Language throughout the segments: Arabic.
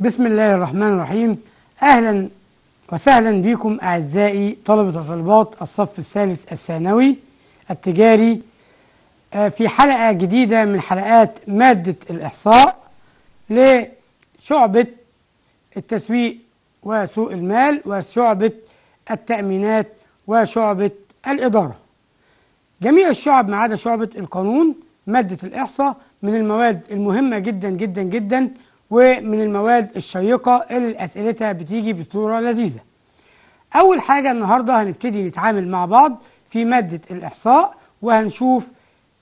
بسم الله الرحمن الرحيم أهلا وسهلا بكم أعزائي طلبة وطالبات الصف الثالث الثانوي التجاري آه، في حلقة جديدة من حلقات مادة الإحصاء لشعبة التسويق وسوق المال وشعبة التأمينات وشعبة الإدارة جميع الشعب ما عدا شعبة القانون مادة الإحصاء من المواد المهمة جدا جدا جدا ومن المواد الشيقة اللي أسئلتها بتيجي بصورة لذيذة أول حاجة النهاردة هنبتدي نتعامل مع بعض في مادة الإحصاء وهنشوف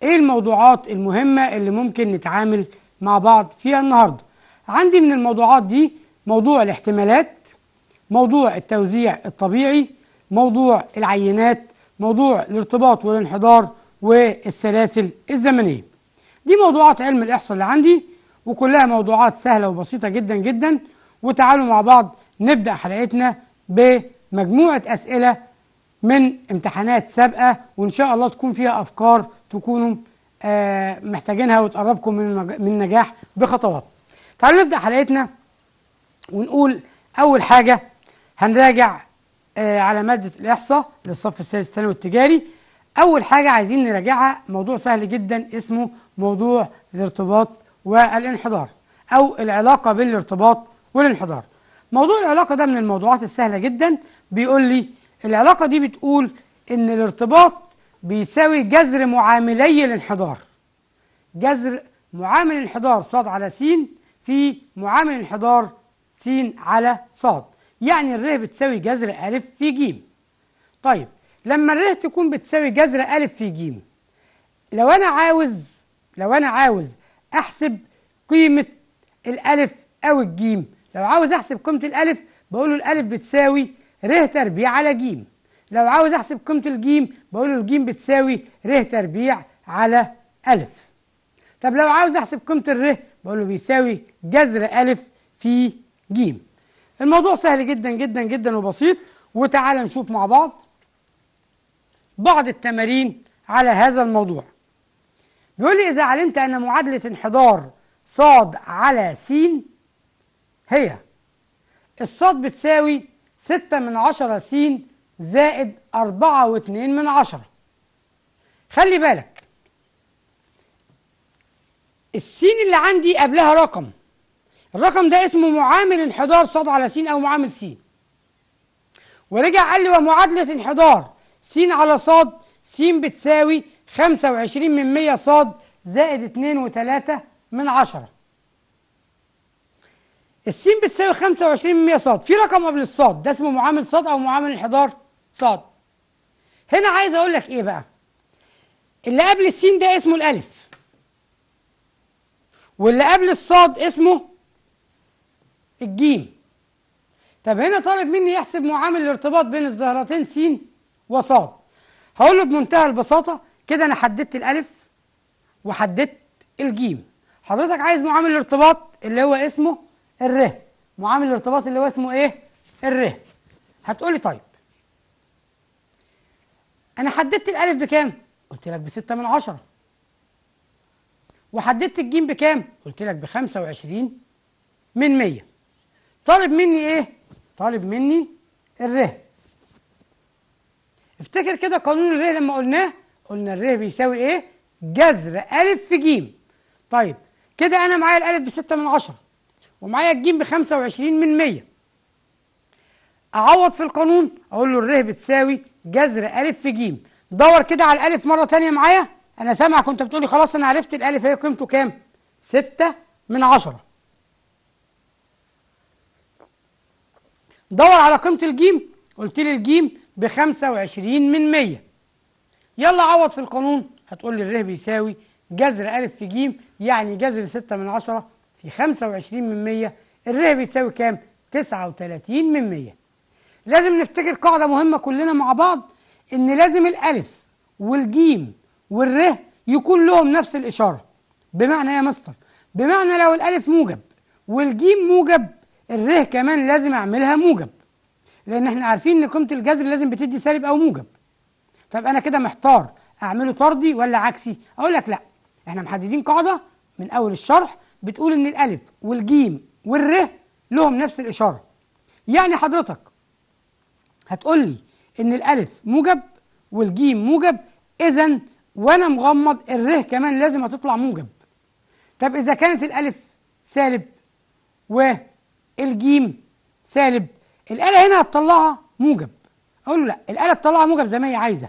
إيه الموضوعات المهمة اللي ممكن نتعامل مع بعض فيها النهاردة عندي من الموضوعات دي موضوع الاحتمالات موضوع التوزيع الطبيعي موضوع العينات موضوع الارتباط والانحدار والسلاسل الزمنية دي موضوعات علم الإحصاء اللي عندي وكلها موضوعات سهلة وبسيطة جدا جدا وتعالوا مع بعض نبدأ حلقتنا بمجموعة أسئلة من امتحانات سابقة وإن شاء الله تكون فيها أفكار تكونوا آه، محتاجينها وتقربكم من من بخطوات. تعالوا نبدأ حلقتنا ونقول أول حاجة هنراجع آه، على مادة الإحصاء للصف السادس الثانوي التجاري أول حاجة عايزين نراجعها موضوع سهل جدا اسمه موضوع الارتباط والانحدار أو العلاقة بين الارتباط والانحدار موضوع العلاقة ده من الموضوعات السهلة جدا بيقول لي العلاقة دي بتقول إن الارتباط بيساوي جذر معاملي الانحدار جذر معامل انحدار ص على س في معامل انحدار س على ص يعني الر بتساوي جذر أ في ج طيب لما الر تكون بتساوي جذر أ في ج لو أنا عاوز لو أنا عاوز احسب قيمه الالف او الجيم لو عاوز احسب قيمه الالف بقول له الالف بتساوي ر تربيع على جيم لو عاوز احسب قيمه الجيم بقول له الجيم بتساوي ر تربيع على الف طب لو عاوز احسب قيمه الر بقول له بيساوي جذر الف في جيم الموضوع سهل جدا جدا جدا وبسيط وتعالى نشوف مع بعض بعض التمارين على هذا الموضوع بيقول لي إذا علمت أن معادلة انحدار صاد على س هي الصاد بتساوي ستة من عشرة س زائد أربعة واتنين من عشرة خلي بالك السين اللي عندي قبلها رقم الرقم ده اسمه معامل انحدار صاد على س أو معامل س ورجع قال لي ومعادلة انحدار س على صاد س بتساوي 25 من مية صاد زائد اتنين وتلاتة من 10 السين بتساوي 25 من مية صاد في رقم قبل الصاد ده اسمه معامل صاد او معامل انحدار صاد هنا عايز اقول لك ايه بقى اللي قبل السين ده اسمه الالف واللي قبل الصاد اسمه الجيم طب هنا طالب مني يحسب معامل الارتباط بين الظاهرتين س وصاد هقول له بمنتهى البساطه كده انا حددت الالف وحددت الجيم حضرتك عايز معامل الارتباط اللي هو اسمه الر معامل الارتباط اللي هو اسمه ايه الر هتقول لي طيب انا حددت الالف بكام قلت لك بستة من عشرة وحددت الجيم بكام قلت لك بخمسة وعشرين من مية طالب مني ايه طالب مني الر افتكر كده قانون الر لما قلناه قلنا الر بيساوي ايه جذر ألف في جيم طيب كده أنا معايا الألف بستة من عشرة ومعايا الجيم بخمسة وعشرين من مية أعوض في القانون أقول له الره بتساوي جذر ألف في جيم دور كده على الألف مرة تانية معايا أنا سامع كنت بتقولي خلاص أنا عرفت الألف هي قيمته كام ستة من عشرة دور على قيمة الجيم قلت لي الجيم بخمسة وعشرين من مية يلا عوض في القانون هتقول لي الره بيساوي جذر ألف في جيم يعني جذر 6 من 10 في 25 من 100 الره بيساوي كام؟ 39 من 100 لازم نفتكر قاعدة مهمة كلنا مع بعض إن لازم الألف والجيم والره يكون لهم نفس الإشارة بمعنى إيه يا مستر بمعنى لو الألف موجب والجيم موجب الره كمان لازم أعملها موجب لأن إحنا عارفين إن قيمة الجذر لازم بتدي سالب أو موجب طب انا كده محتار اعمله طردي ولا عكسي اقول لك لا احنا محددين قاعده من اول الشرح بتقول ان الالف والجيم والر لهم نفس الاشاره يعني حضرتك هتقول لي ان الالف موجب والجيم موجب اذا وانا مغمض الر كمان لازم هتطلع موجب طب اذا كانت الالف سالب والجيم سالب الاله هنا هتطلعها موجب اقول له لا الاله تطلعها موجب زي ما هي عايزه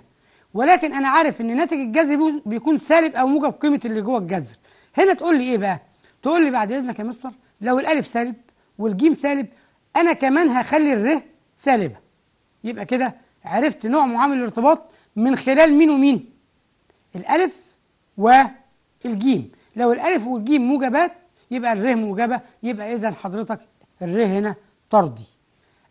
ولكن انا عارف ان ناتج الجذر بيكون سالب او موجب قيمه اللي جوه الجذر هنا تقول لي ايه بقى تقول لي بعد اذنك يا مستر لو الالف سالب والجيم سالب انا كمان هخلي الر سالبه يبقى كده عرفت نوع معامل الارتباط من خلال مين ومين الالف والجيم لو الالف والجيم موجبات يبقى الر موجبه يبقى اذا حضرتك الر هنا طردي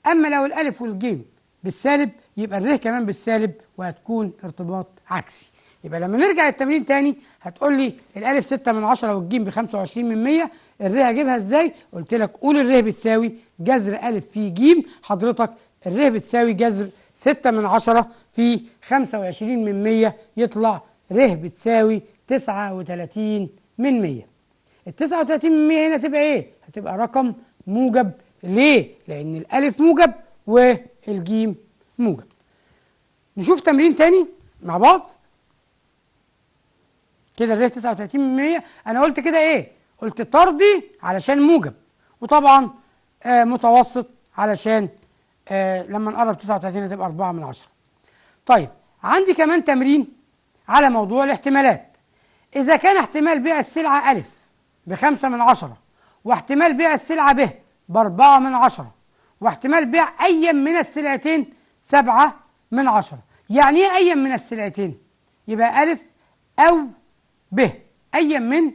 اما لو الالف والجيم بالسالب يبقى الره كمان بالسالب وهتكون ارتباط عكسي يبقى لما نرجع للتمرين تاني هتقول لي الالف 6 من 10 والجيم ب 25 من 100 الر هجيبها ازاي؟ قلت لك قول الر بتساوي جذر الف في جيم حضرتك الر بتساوي جذر 6 من 10 في 25 من 100 يطلع ر بتساوي 39 من 100 ال 39 من 100 هنا تبقى ايه؟ هتبقى رقم موجب ليه؟ لأن الألف موجب والجيم موجب نشوف تمرين تاني مع بعض كده الريه 39% انا قلت كده ايه قلت طردي علشان موجب وطبعا آه متوسط علشان آه لما نقرب 39 هتبقى 4 من 10 طيب عندي كمان تمرين على موضوع الاحتمالات إذا كان احتمال بيع السلعة ألف بخمسة من عشرة واحتمال بيع السلعة ب بأربعة من عشرة واحتمال بيع أي من السلعتين سبعة من عشرة يعني ايه أي من السلعتين يبقى ألف أو ب أي من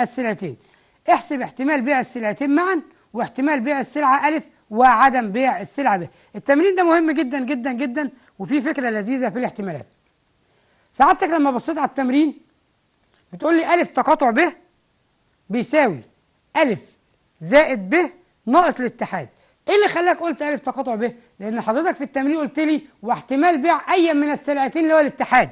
السلعتين احسب احتمال بيع السلعتين معا واحتمال بيع السلعة ألف وعدم بيع السلعة ب التمرين ده مهم جدا جدا جدا وفيه فكرة لذيذة في الاحتمالات سعادتك لما بصيت على التمرين بتقول لي ألف تقاطع ب بيساوي ألف زائد ب ناقص الاتحاد ايه اللي خلاك قلت الف تقاطع ب؟ لان حضرتك في التمرين قلت لي واحتمال بيع اي من السلعتين اللي هو الاتحاد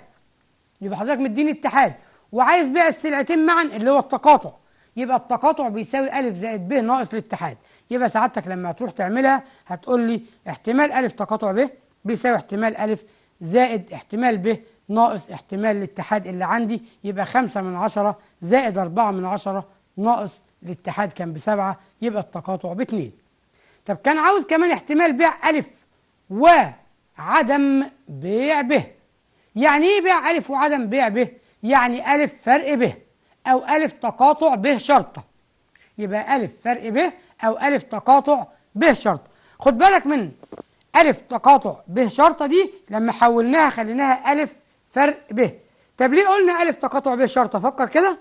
يبقى حضرتك مديني اتحاد وعايز بيع السلعتين معا اللي هو التقاطع يبقى التقاطع بيساوي ألف زائد ب ناقص الاتحاد يبقى سعادتك لما هتروح تعملها هتقول لي احتمال ألف تقاطع ب بيساوي احتمال ألف زائد احتمال ب ناقص احتمال الاتحاد اللي عندي يبقى خمسة من عشرة زائد أربعة من عشرة ناقص الاتحاد كان بسبعة يبقى التقاطع باتنين طب كان عاوز كمان احتمال بيع ألف وعدم بيع به يعني إيه بيع ألف وعدم بيع به؟ يعني ألف فرق به أو ألف تقاطع به شرطة يبقى ألف فرق به أو ألف تقاطع به شرطة خد بالك من ألف تقاطع به شرطة دي لما حولناها خليناها ألف فرق به طب ليه قلنا ألف تقاطع به شرطة فكر كده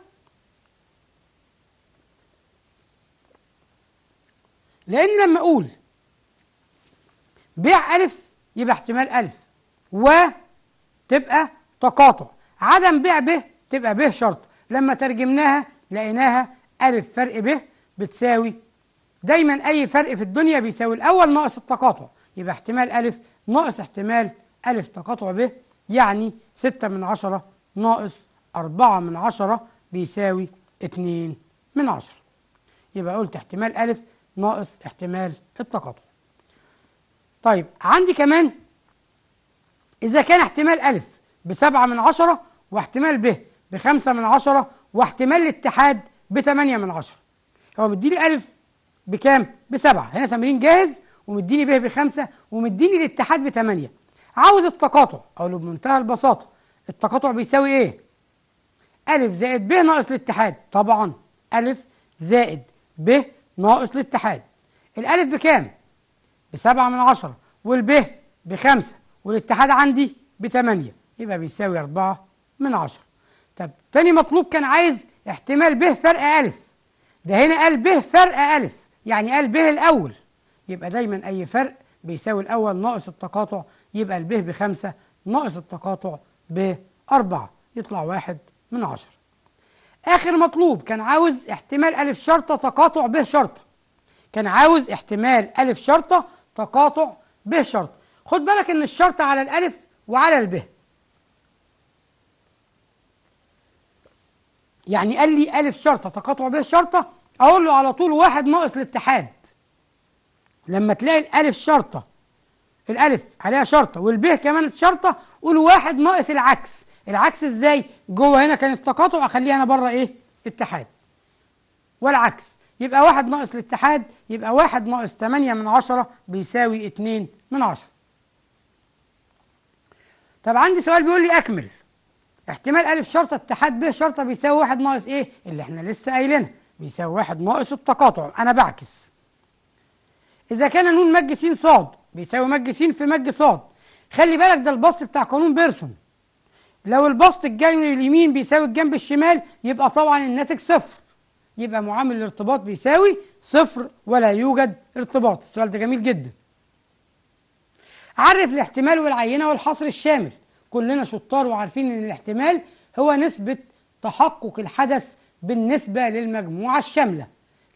لأن لما أقول بيع ألف يبقى احتمال ألف و تبقى تقاطع عدم بيع ب تبقى ب شرط لما ترجمناها لقيناها ألف فرق ب بتساوي دايما أي فرق في الدنيا بيساوي الأول ناقص التقاطع يبقى احتمال ألف ناقص احتمال ألف تقاطع ب يعني ستة من عشرة ناقص أربعة من عشرة بيساوي اتنين من عشرة يبقى قلت احتمال ألف ناقص احتمال التقاطع طيب عندي كمان إذا كان احتمال ألف بسبعة من عشرة واحتمال ب بخمسة من عشرة واحتمال الاتحاد بثمانية من عشرة هو مديني ألف بكام؟ بسبعة هنا تمرين جاهز ومديني ب بخمسة ومديني الاتحاد بثمانية. عاوز التقاطع أقوله بمنتهى البساطة التقاطع بيساوي إيه؟ ألف زائد ب ناقص الاتحاد طبعا ألف زائد ب ناقص الاتحاد الألف بكام؟ بسبعة من عشرة والب بخمسة والاتحاد عندي بثمانية يبقى بيساوي أربعة من عشرة طب تاني مطلوب كان عايز احتمال ب فرق ألف ده هنا قال ب فرق ألف يعني قال ب الأول يبقى دايما أي فرق بيساوي الأول ناقص التقاطع يبقى الب بخمسة ناقص التقاطع بأربعة يطلع واحد من عشرة آخر مطلوب كان عاوز احتمال ألف شرطة تقاطع ب شرطة كان عاوز احتمال ألف شرطة تقاطع ب شرطة خد بالك إن الشرطه على الألف وعلى الب يعني قال لي ألف شرطة تقاطع ب شرطة أقول له على طول واحد ناقص الاتحاد لما تلاقي الألف شرطة الألف عليها شرطة والب كمان شرطة قول واحد ناقص العكس العكس ازاي جوه هنا كانت تقاطع اخليها انا بره ايه اتحاد والعكس يبقى واحد ناقص الاتحاد يبقى واحد ناقص 8 من 10 بيساوي 2 من 10 طب عندي سؤال بيقول لي اكمل احتمال ألف شرطة اتحاد ب شرطة بيساوي واحد ناقص إيه؟ اللي إحنا لسه قايلينها بيساوي واحد ناقص التقاطع أنا بعكس إذا كان نون مج س ص بيساوي مج س في مج ص خلي بالك ده البسط بتاع قانون بيرسون لو البسط الجاي من اليمين بيساوي الجنب الشمال يبقى طبعا الناتج صفر يبقى معامل الارتباط بيساوي صفر ولا يوجد ارتباط السؤال ده جميل جدا عرف الاحتمال والعينة والحصر الشامل كلنا شطار وعارفين ان الاحتمال هو نسبة تحقق الحدث بالنسبة للمجموعة الشاملة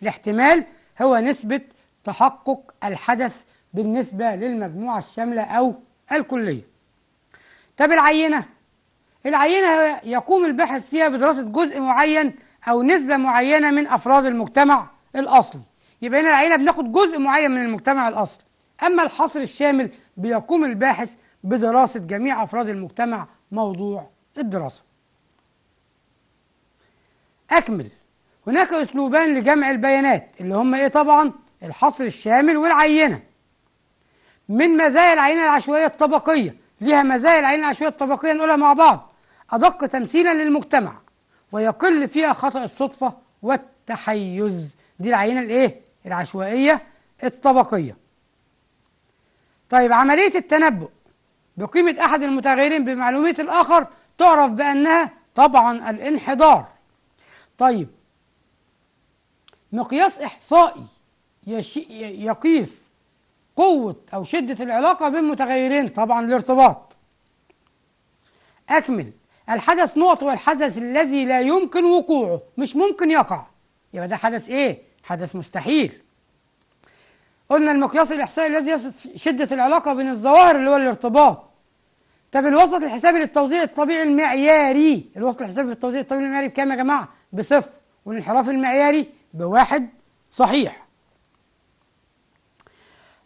الاحتمال هو نسبة تحقق الحدث بالنسبة للمجموعة الشاملة أو الكلية طب العينة العينة يقوم الباحث فيها بدراسة جزء معين أو نسبة معينة من أفراد المجتمع الأصلي يبقى هنا العينة بناخد جزء معين من المجتمع الأصلي أما الحصر الشامل بيقوم الباحث بدراسة جميع أفراد المجتمع موضوع الدراسة أكمل هناك أسلوبان لجمع البيانات اللي هم إيه طبعا الحصر الشامل والعينة من مزايا العينة العشوائية الطبقية ليها مزايا العينة العشوائية الطبقية نقولها مع بعض أدق تمثيلا للمجتمع ويقل فيها خطأ الصدفة والتحيز دي العينة الإيه؟ العشوائية الطبقية طيب عملية التنبؤ بقيمة أحد المتغيرين بمعلومية الآخر تعرف بأنها طبعا الانحدار طيب مقياس إحصائي يقيس قوة أو شدة العلاقة بين متغيرين طبعا الارتباط أكمل الحدث نقطة والحدث الذي لا يمكن وقوعه مش ممكن يقع يبقى ده حدث إيه؟ حدث مستحيل قلنا المقياس الإحصائي الذي يصف شدة العلاقة بين الظواهر اللي هو الارتباط طب الوسط الحسابي للتوزيع الطبيعي المعياري الوسط الحسابي للتوزيع الطبيعي المعياري بكام يا جماعة؟ بصفر والانحراف المعياري بواحد صحيح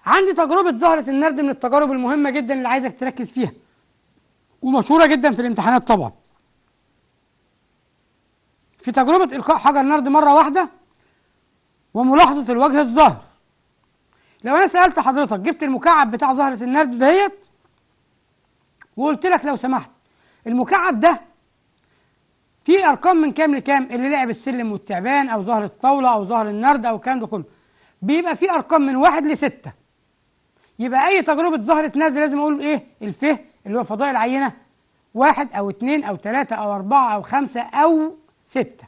عندي تجربة زهرة النرد من التجارب المهمة جدا اللي عايزك تركز فيها ومشهوره جدا في الامتحانات طبعا في تجربه القاء حجر نرد مره واحده وملاحظه الوجه الظاهر لو انا سالت حضرتك جبت المكعب بتاع زهره النرد دهيت وقلت لك لو سمحت المكعب ده في ارقام من كام لكام اللي لعب السلم والتعبان او ظهر الطاوله او ظهر النرد او الكلام ده كله بيبقى في ارقام من واحد لسته يبقى اي تجربه ظهرت نرد لازم اقول ايه الفه اللي هو فضاء العينه واحد أو اتنين أو تلاتة أو أربعة أو خمسة أو ستة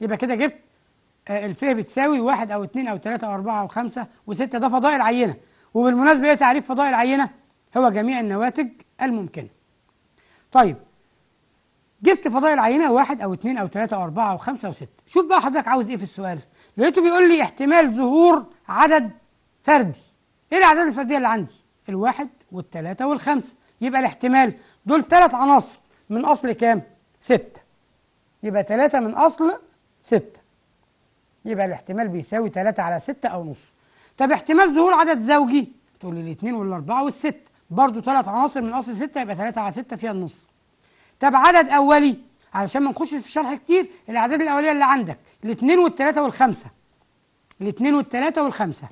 يبقى كده جبت آه، الفئة بتساوي واحد أو اتنين أو تلاتة أو أربعة أو خمسة وستة ده فضائل عينة وبالمناسبة إيه تعريف فضائل عينة؟ هو جميع النواتج الممكنة طيب جبت فضائل عينة واحد أو اتنين أو تلاتة أو أربعة أو خمسة أو ستة شوف بقى حضرتك عاوز إيه في السؤال لقيته بيقول لي احتمال ظهور عدد فردي إيه الأعداد الفردية اللي عندي؟ الواحد والتلاتة والخمسة يبقى الاحتمال دول ثلاث عناصر من أصل كام؟ ستة يبقى ثلاثة من أصل ستة يبقى الاحتمال بيساوي ثلاثة على ستة أو نص طب احتمال ظهور عدد زوجي تقول لي الاثنين والأربعة والست برضه ثلاث عناصر من أصل ستة يبقى ثلاثة على ستة فيها النص طب عدد أولي علشان ما نخش في الشرح كتير الأعداد الأولية اللي عندك الاثنين والثلاثة والخمسة الاثنين والثلاثة والخمسة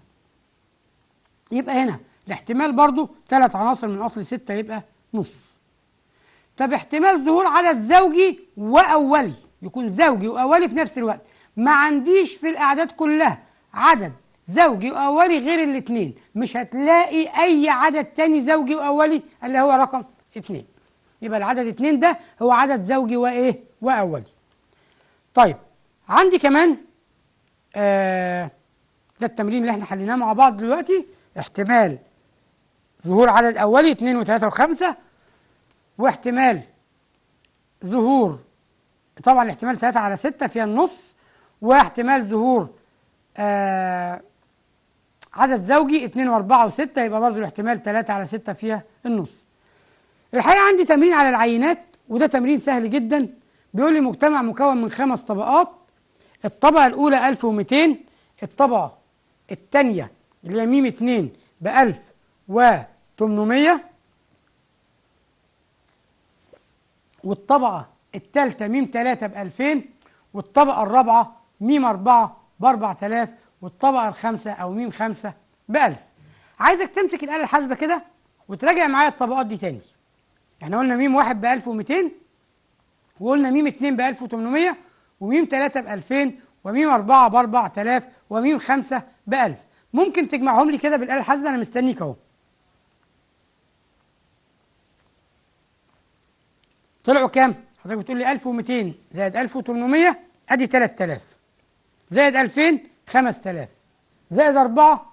يبقى هنا الاحتمال برضو ثلاث عناصر من أصل ستة يبقى نص طب احتمال ظهور عدد زوجي وأولي يكون زوجي وأولي في نفس الوقت ما عنديش في الأعداد كلها عدد زوجي وأولي غير الاثنين مش هتلاقي أي عدد تاني زوجي وأولي اللي هو رقم اثنين يبقى العدد اثنين ده هو عدد زوجي وإيه وأولي طيب عندي كمان آه ده التمرين اللي احنا حليناه مع بعض دلوقتي احتمال ظهور عدد أولي 2 و3 و5 واحتمال ظهور طبعا احتمال 3 على 6 فيها النص واحتمال ظهور آه عدد زوجي 2 و4 و6 يبقى برضه الاحتمال 3 على 6 فيها النص الحقيقة عندي تمرين على العينات وده تمرين سهل جدا بيقول لي مجتمع مكون من خمس طبقات الطبقة الأولى 1200 الطبقة الثانية اللي هي ميم 2 ب 1000 و 800 والطبقة الثالثة ميم 3 ب 2000 والطبقة الرابعة ميم 4 ب 4000 والطبقة الخامسة أو ميم 5 ب 1000 عايزك تمسك الآلة الحاسبة كده وتراجع معايا الطبقات دي تاني احنا قلنا ميم 1 ب 1200 وقلنا ميم 2 ب 1800 وميم 3 ب 2000 وميم 4 ب 4000 وميم 5 ب 1000 ممكن تجمعهم لي كده بالآلة الحاسبة أنا مستنيك أهو طلعوا كام؟ حضرتك بتقول لي 1200 زائد 1800 ادي 3000 زائد 2000 5000 زائد 4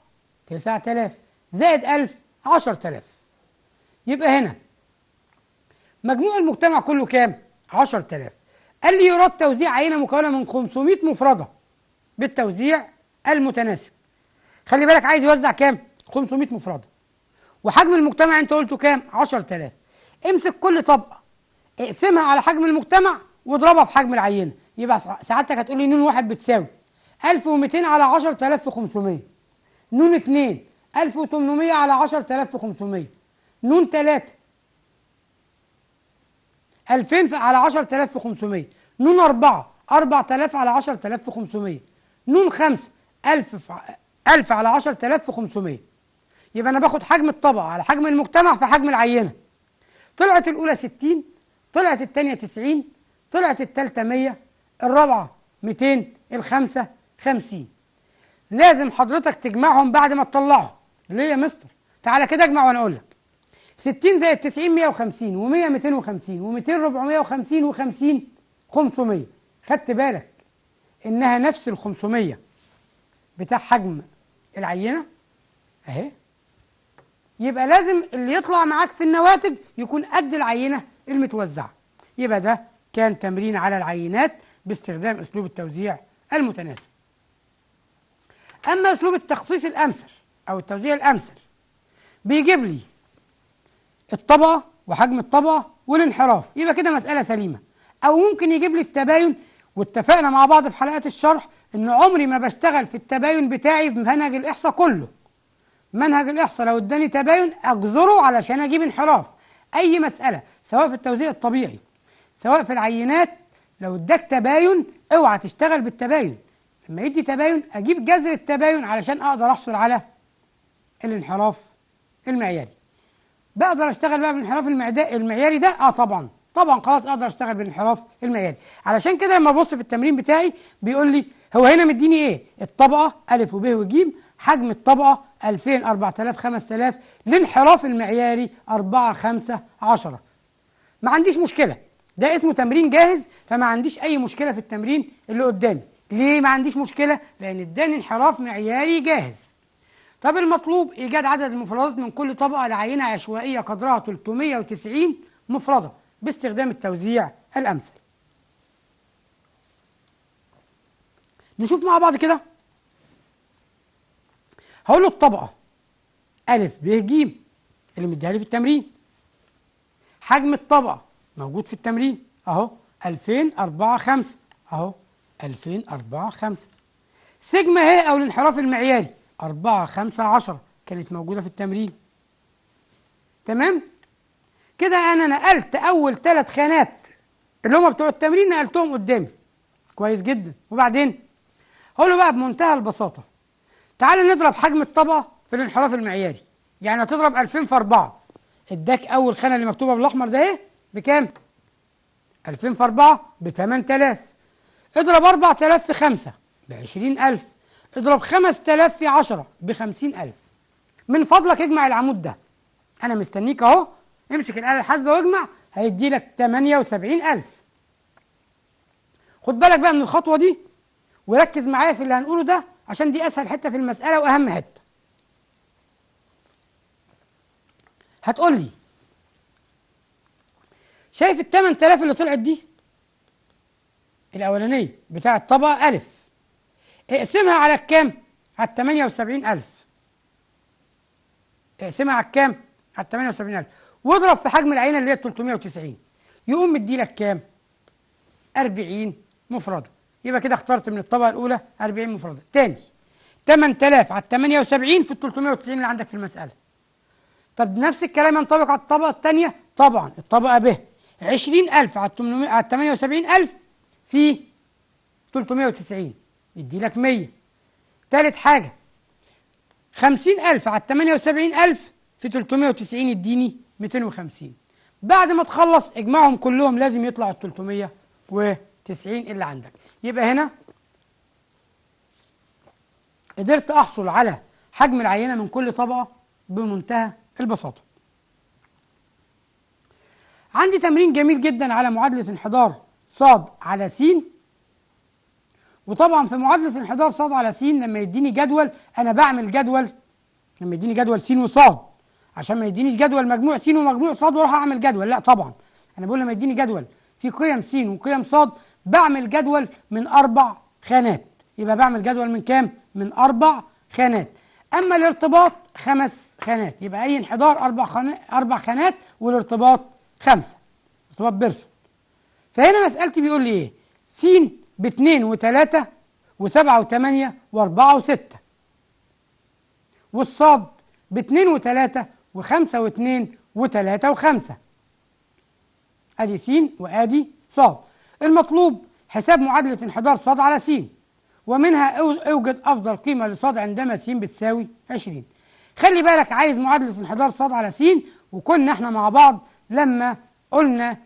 9000 زائد 1000 10000 يبقى هنا مجموع المجتمع كله كام؟ 10000 قال لي يراد توزيع عينة مكونة من 500 مفردة بالتوزيع المتناسب خلي بالك عايز يوزع كام؟ 500 مفردة وحجم المجتمع انت قلته كام؟ 10000 امسك كل طبقة اقسمها على حجم المجتمع واضربها في حجم العينه يبقى سعادتك هتقول لي نون واحد بتساوي 1200 على 10500 نون 2 1800 على 10500 نون 3 2000 على 10500 نون 4 4000 على 10500 نون 5 1000 1000 على 10500 يبقى انا باخد حجم الطبقه على حجم المجتمع في حجم العينه طلعت الاولى 60 طلعت الثانية 90 طلعت الثالثة 100 الرابعة 200 الخامسة 50 لازم حضرتك تجمعهم بعد ما تطلعهم ليه يا مستر تعالى كده اجمع وانا اقول لك 60 زائد 90 150 و100 250 و200 450 و50 500 خدت بالك انها نفس ال 500 بتاع حجم العينه اهي يبقى لازم اللي يطلع معاك في النواتج يكون قد العينه المتوزعة يبقى ده كان تمرين على العينات باستخدام أسلوب التوزيع المتناسب أما أسلوب التخصيص الأمثل أو التوزيع الأمثل بيجيب لي الطبقة وحجم الطبقة والانحراف يبقى كده مسألة سليمة أو ممكن يجيب لي التباين واتفقنا مع بعض في حلقات الشرح إن عمري ما بشتغل في التباين بتاعي في منهج الإحصاء كله منهج الإحصاء لو اداني تباين أجزره علشان أجيب انحراف أي مسألة سواء في التوزيع الطبيعي سواء في العينات لو اداك تباين اوعى تشتغل بالتباين لما يدي تباين اجيب جذر التباين علشان اقدر احصل على الانحراف المعياري بقدر اشتغل بقى بالانحراف المعياري ده اه طبعا طبعا خلاص اقدر اشتغل بالانحراف المعياري علشان كده لما ابص في التمرين بتاعي بيقول لي هو هنا مديني ايه الطبقه ا وب وج حجم الطبقه 2000 4000 5000 الانحراف المعياري 4 5 10 ما عنديش مشكله ده اسمه تمرين جاهز فما عنديش اي مشكله في التمرين اللي قدامي ليه ما عنديش مشكله لان اداني انحراف معياري جاهز طب المطلوب ايجاد عدد المفردات من كل طبقه لعينه عشوائيه قدرها 390 مفرده باستخدام التوزيع الامثل نشوف مع بعض كده هقول له الطبقه أ ب ج اللي مديها لي في التمرين حجم الطبقة موجود في التمرين أهو 2004 5 أهو 2004 5 سيجما هي أو الانحراف المعياري 4 5 10 كانت موجودة في التمرين تمام؟ كده أنا نقلت أول ثلاث خانات اللي هم بتوع التمرين نقلتهم قدامي كويس جدا وبعدين هقوله له بقى بمنتهى البساطة تعال نضرب حجم الطبقة في الانحراف المعياري يعني هتضرب 2000 في 4 اداك اول خانه اللي مكتوبه بالاحمر ده ايه بكام 2000 في 4 ب 8000 اضرب 4000 في 5 ب 20000 اضرب 5000 في 10 ب 50000 من فضلك اجمع العمود ده انا مستنيك اهو امسك الاله الحاسبه واجمع هيدي لك 78000 خد بالك بقى من الخطوه دي وركز معايا في اللي هنقوله ده عشان دي اسهل حته في المساله واهم حته هتقول لي شايف ال 8000 اللي طلعت دي الاولانيه بتاع الطبقه الف اقسمها على الكام؟ على ال 78000 اقسمها على الكام؟ على ال 78000 واضرب في حجم العينه اللي هي 390 يقوم مديلك كام؟ 40 مفرده يبقى كده اخترت من الطبقه الاولى 40 مفرده تاني 8000 على 78 في ال 390 اللي عندك في المساله طب نفس الكلام ينطبق على الطبقة الثانية طبعا الطبقة ب 20000 على 800 على 78000 في 390 يدي لك 100 ثالث حاجة 50000 على 78000 في 390 يديني 250 بعد ما تخلص اجمعهم كلهم لازم يطلع ال 390 اللي عندك يبقى هنا قدرت احصل على حجم العينه من كل طبقه بمنتهى البساطة عندي تمرين جميل جدا على معادلة انحدار ص على س وطبعا في معادلة انحدار ص على س لما يديني جدول أنا بعمل جدول لما يديني جدول س وص عشان ما يدينيش جدول مجموع س ومجموع ص واروح اعمل جدول لا طبعا انا بقول لما يديني جدول في قيم س وقيم ص بعمل جدول من اربع خانات يبقى بعمل جدول من كام من اربع خانات أما الارتباط خمس خانات يبقى أي انحدار أربع خانات أربع خانات والارتباط خمسة ارتباط بيرسون فهنا مسألتي بيقول لي إيه؟ س باتنين وتلاتة وسبعة وتمانية وأربعة وستة والصاد باتنين وتلاتة وخمسة واتنين وتلاتة وخمسة أدي س وأدي صاد المطلوب حساب معادلة انحدار صاد على س ومنها اوجد أفضل قيمة لصاد عندما س بتساوي 20 خلي بالك عايز معادلة انحدار صاد على س وكنا احنا مع بعض لما قلنا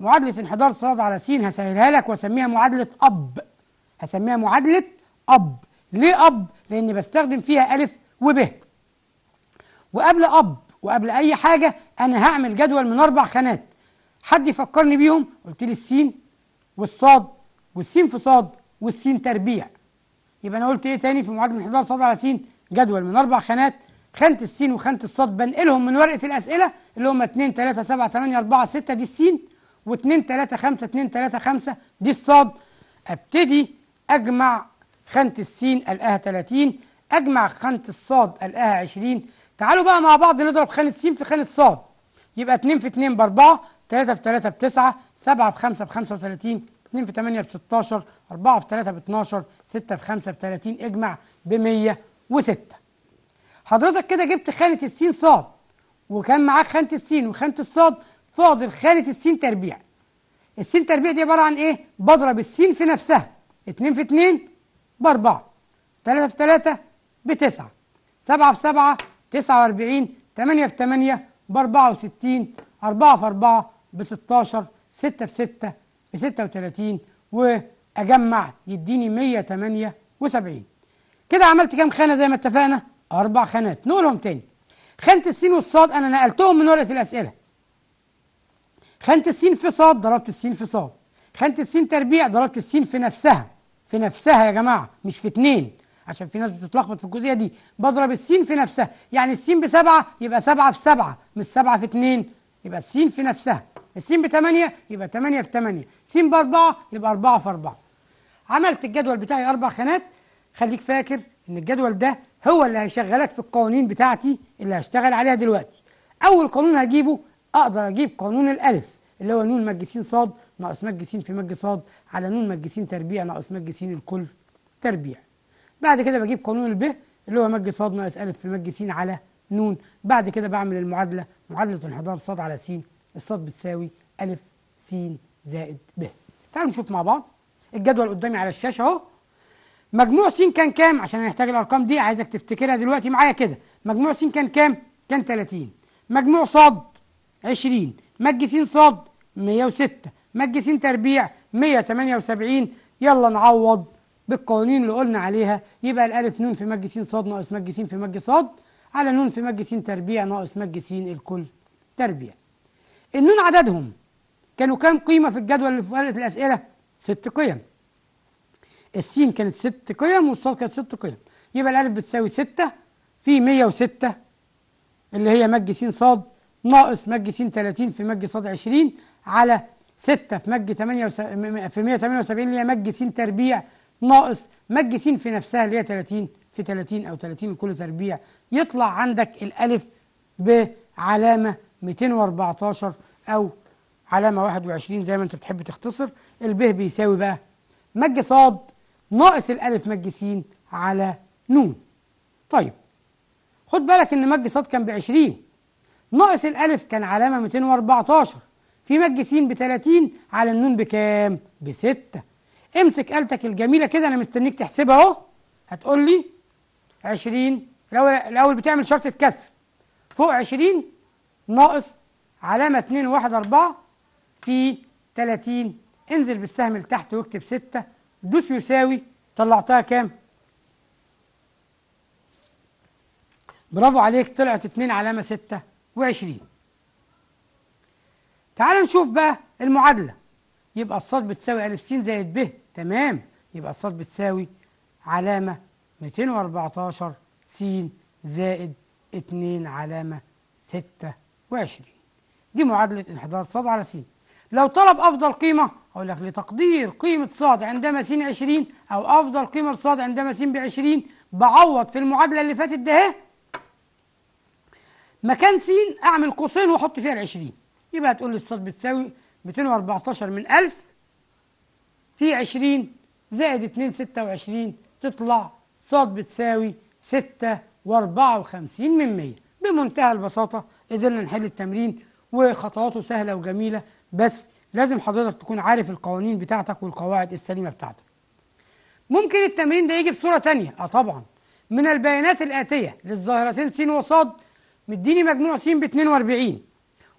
معادلة انحدار صاد على س هسهلها لك واسميها معادلة أب هسميها معادلة أب ليه أب؟ لأني بستخدم فيها ألف وب وقبل أب وقبل أي حاجة أنا هعمل جدول من أربع خانات حد يفكرني بيهم قلت لي السين والصاد والسين في صاد والسين تربيع يبقى انا قلت ايه تاني في معادله انحدار صاد على س جدول من اربع خانات خانه السين وخانه الصاد بنقلهم من ورقه الاسئله اللي هم 2 3 7 8 4 6 دي السين و2 3 5 2 3 5 دي الصاد ابتدي اجمع خانه السين الاها 30 اجمع خانه الصاد الاها 20 تعالوا بقى مع بعض نضرب خانه السين في خانه صاد يبقى 2 في 2 ب 4 3 في 3 ب 9 7 في 5 ب 35 2 في 8 ب 16 4 في 3 ب 12 6 في 5 ب 30 اجمع ب 106 حضرتك كده جبت خانة السين صاد وكان معاك خانة السين وخانة الصاد فاضل خانة السين تربيع السين تربيع دي عبارة عن ايه؟ بضرب السين في نفسها 2 في 2 4 3 في 3 بتسعة 7 في 7 49 8 في 8 ب 64 4 في 4 ب 16 6 في 6 ب 36 واجمع يديني 178 كده عملت كام خانه زي ما اتفقنا اربع خانات نقولهم تاني خانه السين والصاد انا نقلتهم من ورقه الاسئله خانه السين في صاد ضربت السين في صاد خانه السين تربيع ضربت السين في نفسها في نفسها يا جماعه مش في اتنين عشان في ناس بتتلخبط في الجزئيه دي بضرب السين في نفسها يعني السين بسبعه يبقى سبعه في سبعه مش سبعه في اتنين يبقى السين في نفسها السين 8 يبقى 8 في 8 س ب 4 يبقى 4 في 4 عملت الجدول بتاعي أربع خانات خليك فاكر إن الجدول ده هو اللي هيشغلك في القوانين بتاعتي اللي هشتغل عليها دلوقتي أول قانون هجيبه أقدر أجيب قانون الألف اللي هو نون مج س ص ناقص مج س في مج ص على نون مج س تربيع ناقص مج س الكل تربيع بعد كده بجيب قانون الب اللي هو مج ص ناقص أ في مج س على نون بعد كده بعمل المعادلة معادلة انحدار ص على س الصاد بتساوي أ س زائد ب تعالوا نشوف مع بعض الجدول قدامي على الشاشة أهو مجموع س كان كام عشان هنحتاج الأرقام دي عايزك تفتكرها دلوقتي معايا كده مجموع س كان كام؟ كان 30 مجموع ص 20 مج س ص 106 مج س تربيع 178 يلا نعوض بالقوانين اللي قلنا عليها يبقى الألف نون في مج س ص ناقص مج س في مج ص على نون في مج س تربيع ناقص مج س الكل تربيع النون عددهم كانوا كام قيمة في الجدول اللي في ورقة الأسئلة؟ ست قيم السين كانت ست قيم والصاد كانت ست قيم يبقى الألف بتساوي ستة في 106 اللي هي مج س ص ناقص مج س 30 في مج ص 20 على 6 في مج 8 في 178 اللي هي مج س تربيع ناقص مج س في نفسها اللي هي 30 في 30 او 30 كل تربيع يطلع عندك الالف بعلامه 214 أو علامة 21 زي ما أنت بتحب تختصر الب بيساوي بقى مج صاد ناقص الألف مج س على ن طيب خد بالك إن مج صاد كان ب 20 ناقص الألف كان علامة 214 في مج س ب 30 على النون بكام؟ 6 امسك آلتك الجميلة كده أنا مستنيك تحسبها أهو هتقول لي 20 الأول الأول بتعمل شرط الكسر فوق 20 ناقص علامة 2 واحد 4 في 30 انزل بالسهم لتحت واكتب 6 دوس يساوي طلعتها كام؟ برافو عليك طلعت 2 علامة 6 و20 تعال نشوف بقى المعادلة يبقى الصاد بتساوي ألف س زائد ب تمام يبقى الصاد بتساوي علامة 214 س زائد 2 علامة 6 وعشرين دي معادلة انحدار صاد على س لو طلب أفضل قيمة أقول لك لتقدير قيمة صاد عندما س 20 أو أفضل قيمة صاد عندما س ب 20 بعوض في المعادلة اللي فاتت ده اهي مكان س أعمل قوسين وأحط فيها ال 20 يبقى هتقول لي الصاد بتساوي 214 من 1000 في 20 زائد 2 26 تطلع صاد بتساوي 6 و54 من 100 بمنتهى البساطة قدرنا نحل التمرين وخطواته سهله وجميله بس لازم حضرتك تكون عارف القوانين بتاعتك والقواعد السليمه بتاعتك ممكن التمرين ده يجي بصوره ثانيه اه طبعا من البيانات الاتيه للظاهرتين س وص مديني مجموع س ب 42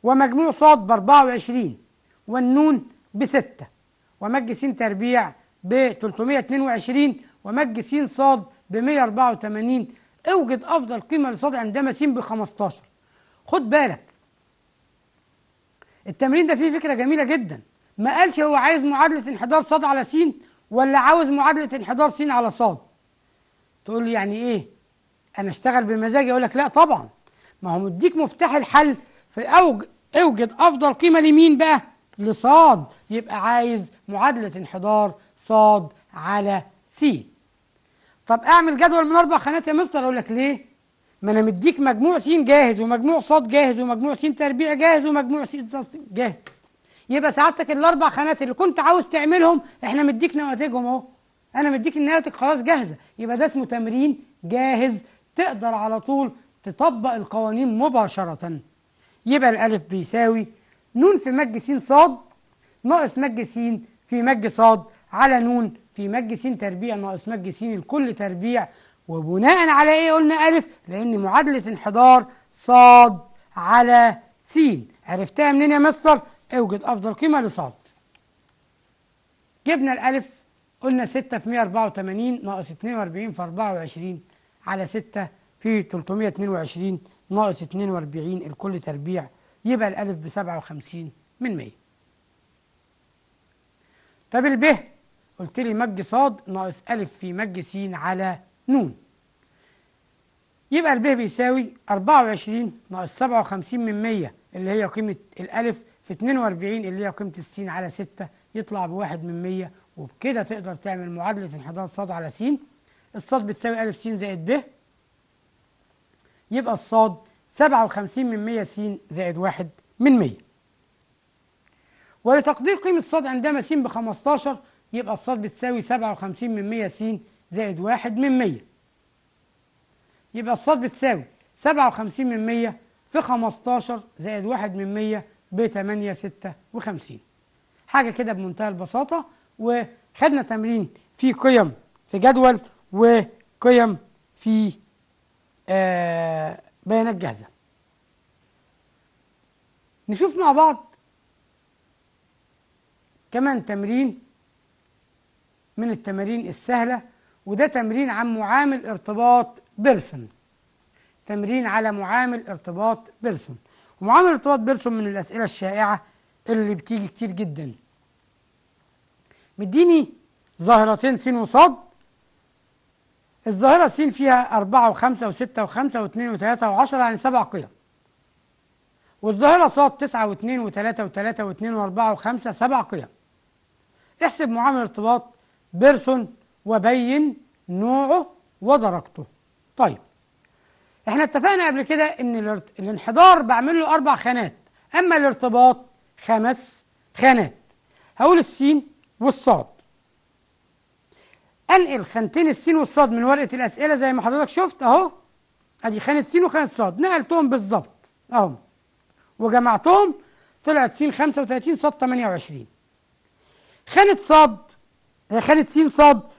ومجموع ص ب 24 والنون ب 6 ومج س تربيع ب 322 ومج س ص ب 184 اوجد افضل قيمه لصاد عندما س ب 15 خد بالك التمرين ده فيه فكرة جميلة جدا ما قالش هو عايز معادلة انحدار صاد على س ولا عاوز معادلة انحدار س على صاد تقول له يعني ايه انا اشتغل بمزاجي يقول لك لا طبعا ما هو مديك مفتاح الحل في اوج اوجد افضل قيمة لمين بقى لصاد يبقى عايز معادلة انحدار صاد على س طب اعمل جدول من اربع خانات يا مستر اقول لك ليه ما انا مديك مجموع س جاهز ومجموع ص جاهز ومجموع س تربيع جاهز ومجموع س جاهز يبقى سعادتك الاربع خانات اللي كنت عاوز تعملهم احنا مديك نواتجهم اهو انا مديك النواتج خلاص جاهزه يبقى ده اسمه تمرين جاهز تقدر على طول تطبق القوانين مباشره يبقى الالف بيساوي نون في مج س ص ناقص مج س في مج ص على نون في مج س تربيع ناقص مج س الكل تربيع وبناء على إيه قلنا ألف لأن معادلة انحدار صاد على س عرفتها منين يا مستر اوجد أفضل قيمة لصاد جبنا الألف قلنا 6 في 184 ناقص 42 في 24 على 6 في 322 ناقص 42 الكل تربيع يبقى الألف ب 57 من 100 طب الب قلت لي مج صاد ناقص ألف في مج س على ن يبقى ب بيساوي 24 ناقص 57 من 100 اللي هي قيمة الألف في 42 اللي هي قيمة السين على 6 يطلع بواحد من 100 وبكده تقدر تعمل معادلة انحدار صاد على س الصاد بتساوي ألف س زائد ب يبقى الصاد 57 من 100 س زائد 1 من 100 ولتقدير قيمة الصاد عندما س ب 15 يبقى الصاد بتساوي 57 من 100 س زائد واحد من مية يبقى الصاد بتساوي سبعة وخمسين من مية في خمستاشر زائد واحد من مية بتمانية ستة وخمسين حاجة كده بمنتهى البساطة وخدنا تمرين في قيم في جدول وقيم في آه، بيانات جاهزة نشوف مع بعض كمان تمرين من التمارين السهلة وده تمرين عن معامل ارتباط بيرسون تمرين على معامل ارتباط بيرسون ومعامل ارتباط بيرسون من الأسئلة الشائعة اللي بتيجي كتير جدا مديني ظاهرتين س وص الظاهرة س فيها أربعة وخمسة وستة وخمسة واثنين وثلاثة 10 يعني سبع قيم والظاهرة ص تسعة و2 و4 وأربعة وخمسة سبع قيم احسب معامل ارتباط بيرسون وبين نوعه ودرجته طيب احنا اتفقنا قبل كده ان الانحدار بعمل له اربع خانات اما الارتباط خمس خانات هقول السين والصاد انقل خانتين السين والصاد من ورقه الاسئله زي ما حضرتك شفت اهو ادي خانه سين وخانه صاد نقلتهم بالظبط اهو وجمعتهم طلعت سين 35 صاد 28 خانه صاد خانه سين صاد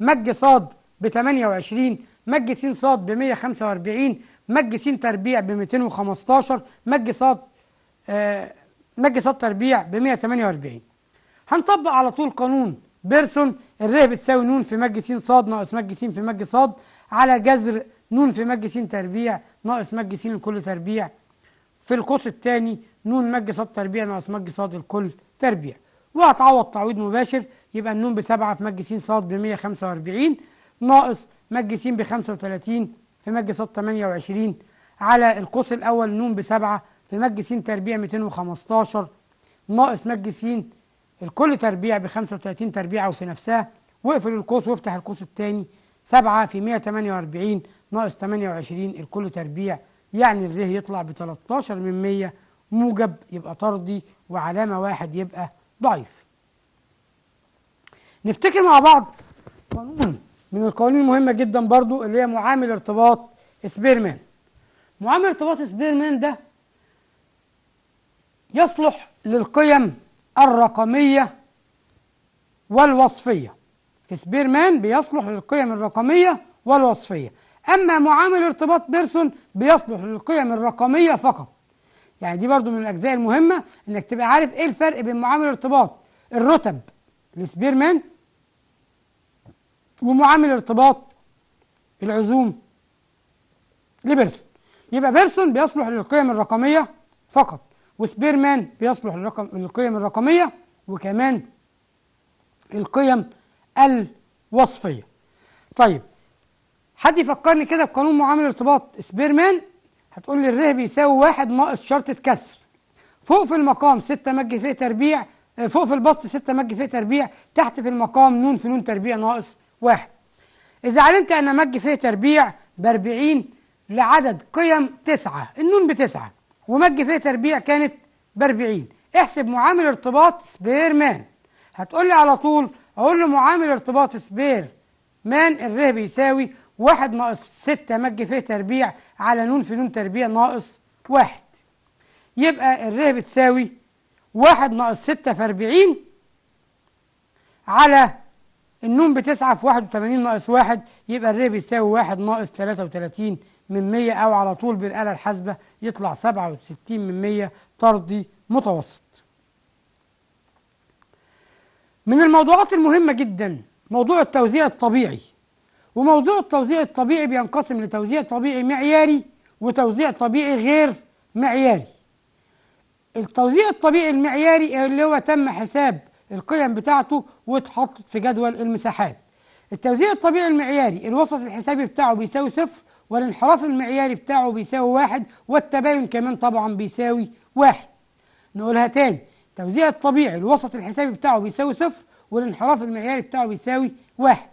مج ص ب 28 مج س ص ب 145 مج س تربيع ب 215 مج ص مج ص تربيع ب 148 هنطبق على طول قانون بيرسون الر بتساوي ن في مج س ص ناقص مج س في مج ص على جذر ن في مج س تربيع ناقص مج س لكل تربيع في القوس الثاني ن مج ص تربيع ناقص مج ص الكل تربيع وهتعوض تعويض مباشر يبقى النون ب 7 في مج س ص ب 145 ناقص مج س ب 35 في مج ص 28 على القوس الاول نون ب 7 في مج س تربيع 215 ناقص مج س الكل تربيع ب 35 تربيع وفي نفسها واقفل القوس وافتح القوس الثاني 7 في 148 ناقص 28 الكل تربيع يعني ال يطلع ب 13 من 100 موجب يبقى طردي وعلامه واحد يبقى ضعيف نفتكر مع بعض قانون من القوانين المهمة جدا برضو اللي هي معامل ارتباط سبيرمان معامل ارتباط سبيرمان ده يصلح للقيم الرقمية والوصفية سبيرمان بيصلح للقيم الرقمية والوصفية أما معامل ارتباط بيرسون بيصلح للقيم الرقمية فقط يعني دي برضو من الأجزاء المهمة إنك تبقى عارف إيه الفرق بين معامل ارتباط الرتب لسبيرمان ومعامل ارتباط العزوم لبيرسون يبقى بيرسون بيصلح للقيم الرقمية فقط وسبيرمان بيصلح للرقم للقيم الرقمية وكمان القيم الوصفية طيب حد يفكرني كده بقانون معامل ارتباط سبيرمان هتقول لي الره بيساوي واحد ناقص شرطة كسر فوق في المقام 6 مج فيه تربيع آه، فوق في البسط 6 مج فيه تربيع تحت في المقام نون في نون تربيع ناقص واحد إذا علمت أن مج فيه تربيع بأربعين لعدد قيم تسعة النون بتسعة ومج فيه تربيع كانت بأربعين احسب معامل ارتباط سبير مان هتقولي على طول أقول له معامل ارتباط سبير مان الره بيساوي واحد ناقص ستة مج فيه تربيع على نون في نون تربيع ناقص واحد يبقى الره بتساوي واحد ناقص ستة في أربعين على النون بتسعة في واحد وثمانين ناقص واحد يبقى الري بيساوي واحد ناقص ثلاثة وثلاثين من مية أو على طول بالآلة الحاسبة يطلع سبعة وستين من مية طردي متوسط من الموضوعات المهمة جدا موضوع التوزيع الطبيعي وموضوع التوزيع الطبيعي بينقسم لتوزيع طبيعي معياري وتوزيع طبيعي غير معياري التوزيع الطبيعي المعياري اللي هو تم حساب القيم بتاعته واتحطت في جدول المساحات التوزيع الطبيعي المعياري الوسط الحسابي بتاعه بيساوي صفر والانحراف المعياري بتاعه بيساوي واحد والتباين كمان طبعا بيساوي واحد نقولها تاني التوزيع الطبيعي الوسط الحسابي بتاعه بيساوي صفر والانحراف المعياري بتاعه بيساوي واحد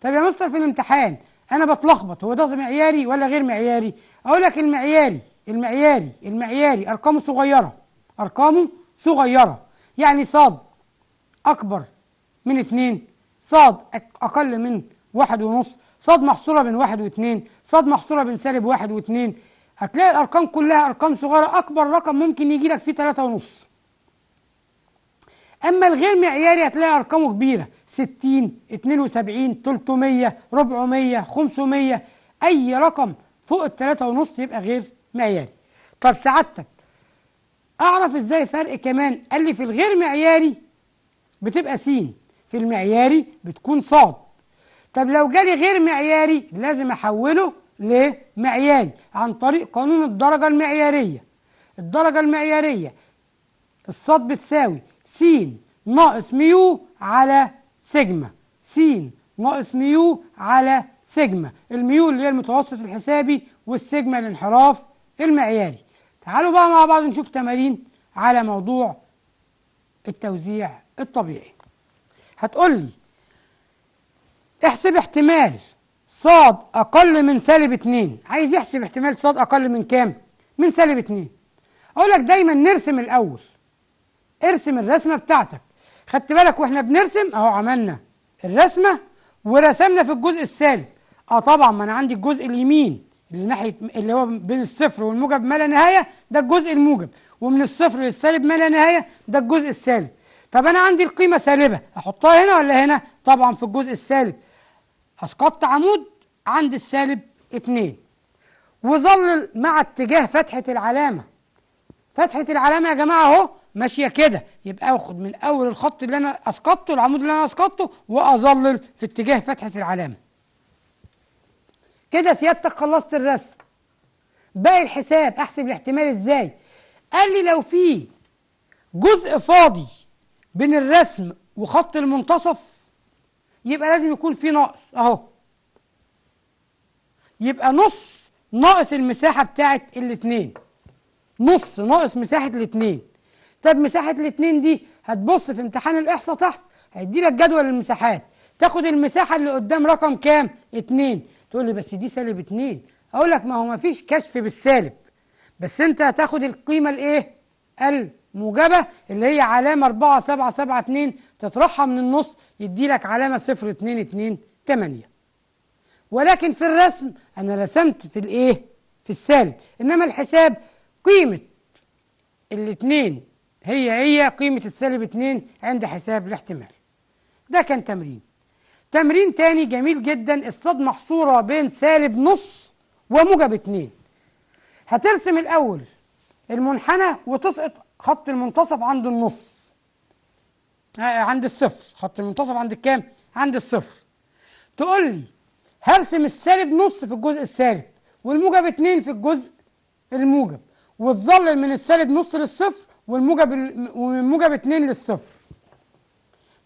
طب يا مستر في الامتحان انا بتلخبط هو ده معياري ولا غير معياري اقول لك المعياري المعياري المعياري ارقامه صغيره ارقامه صغيره يعني صاد أكبر من اتنين صاد أقل من واحد ونص صاد محصورة بين واحد واتنين صاد محصورة بين سالب واحد واتنين هتلاقي الأرقام كلها أرقام صغيرة أكبر رقم ممكن يجي لك فيه تلاتة ونص أما الغير معياري هتلاقي أرقامه كبيرة ستين اتنين وسبعين تلتمية ربعمية خمسمية أي رقم فوق التلاتة ونص يبقى غير معياري طب سعادتك أعرف إزاي فرق كمان قال لي في الغير معياري بتبقى سين في المعياري بتكون صاد طب لو جالي غير معياري لازم احوله لمعياري عن طريق قانون الدرجة المعيارية الدرجة المعيارية الصاد بتساوي س ناقص ميو على سيجما س ناقص ميو على سيجما الميو اللي هي المتوسط الحسابي والسيجما الانحراف المعياري تعالوا بقى مع بعض نشوف تمارين على موضوع التوزيع الطبيعي هتقول لي احسب احتمال صاد أقل من سالب 2 عايز يحسب احتمال صاد أقل من كام؟ من سالب 2 أقول لك دايما نرسم الأول ارسم الرسمة بتاعتك خدت بالك واحنا بنرسم اهو عملنا الرسمة ورسمنا في الجزء السالب اه طبعا ما انا عندي الجزء اليمين اللي ناحية اللي هو بين الصفر والموجب ما لا نهاية ده الجزء الموجب ومن الصفر للسالب ما لا نهاية ده الجزء السالب طب انا عندي القيمه سالبه احطها هنا ولا هنا طبعا في الجزء السالب اسقطت عمود عند السالب 2 وظلل مع اتجاه فتحه العلامه فتحه العلامه يا جماعه اهو ماشيه كده يبقى اخد من اول الخط اللي انا اسقطته العمود اللي انا اسقطته واظلل في اتجاه فتحه العلامه كده سيادتك خلصت الرسم باقي الحساب احسب الاحتمال ازاي قال لي لو في جزء فاضي بين الرسم وخط المنتصف يبقى لازم يكون في نقص اهو يبقى نص ناقص المساحه بتاعه الاثنين نص ناقص مساحه الاثنين طب مساحه الاثنين دي هتبص في امتحان الاحصاء تحت هيدي لك جدول المساحات تاخد المساحه اللي قدام رقم كام اثنين تقول لي بس دي سالب اثنين اقول لك ما هو ما فيش كشف بالسالب بس انت هتاخد القيمه الايه ال موجبة اللي هي علامة 4 7 7 2 تطرحها من النص يدي لك علامة 0 2 2 8 ولكن في الرسم أنا رسمت في الإيه؟ في السالب إنما الحساب قيمة الاتنين هي هي قيمة السالب 2 عند حساب الاحتمال ده كان تمرين تمرين تاني جميل جدا الصاد محصورة بين سالب نص وموجب 2 هترسم الأول المنحنى وتسقط خط المنتصف عند النص عند الصفر خط المنتصف عند الكام عند الصفر تقول لي هرسم السالب نص في الجزء السالب والموجب اتنين في الجزء الموجب وتظلل من السالب نص للصفر والموجب ومن موجب اتنين للصفر